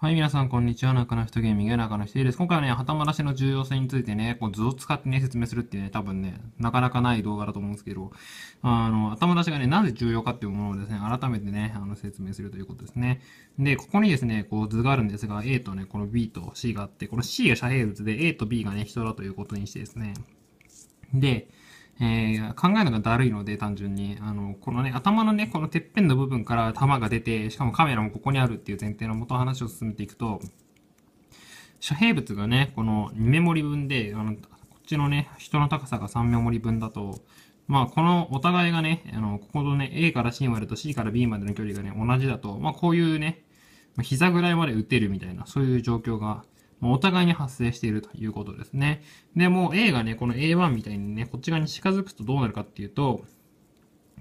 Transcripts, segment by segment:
はい、皆さん、こんにちは。中の人ゲーミング、中の人です。今回はね、旗出しの重要性についてね、こう図を使ってね、説明するっていうね、多分ね、なかなかない動画だと思うんですけど、あの、頭出しがね、なぜ重要かっていうものをですね、改めてね、あの、説明するということですね。で、ここにですね、こう図があるんですが、A とね、この B と C があって、この C が遮蔽物で、A と B がね、人だということにしてですね。で、えー、考えるのがだるいので、単純に。あの、このね、頭のね、このてっぺんの部分から弾が出て、しかもカメラもここにあるっていう前提のもと話を進めていくと、遮蔽物がね、この2メモリ分で、あの、こっちのね、人の高さが3メモリ分だと、まあ、このお互いがね、あの、ここのね、A から C までと C から B までの距離がね、同じだと、まあ、こういうね、膝ぐらいまで打てるみたいな、そういう状況がまあ、お互いに発生しているということですね。で、もう A がね、この A1 みたいにね、こっち側に近づくとどうなるかっていうと、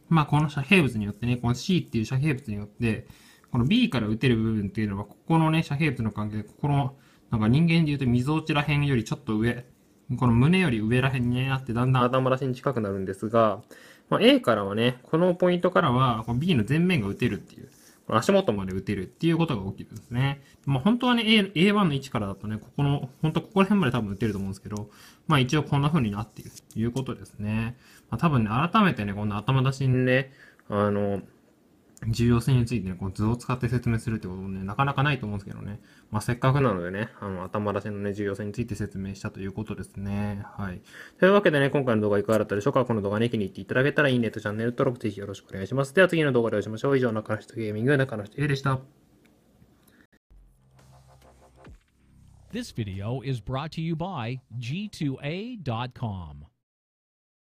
まあ、この遮蔽物によってね、この C っていう遮蔽物によって、この B から打てる部分っていうのは、ここのね、遮蔽物の関係で、ここの、なんか人間で言うと溝落ちら辺よりちょっと上、この胸より上ら辺になって、だんだん頭出しに近くなるんですが、まあ、A からはね、このポイントからは、この B の前面が打てるっていう、足元まで打てるっていうことが起きるんですね。まあ本当はね、A、A1 の位置からだとね、ここの、本当ここら辺まで多分打てると思うんですけど、まあ一応こんな風になっているということですね。まあ多分ね、改めてね、こんな頭出しにね、あの、重要性についてね、こう図を使って説明するってこともね、なかなかないと思うんですけどね。まあ、せっかくなのでね、あの、頭出しのね、重要性について説明したということですね。はい。というわけでね、今回の動画いかがだったでしょうかこの動画ね、気に入っていただけたらいいねとチャンネル登録ぜひよろしくお願いします。では次の動画でお会いしましょう。以上、中野人ゲーミング、中野人 A でした。This video is brought to you by G2A.com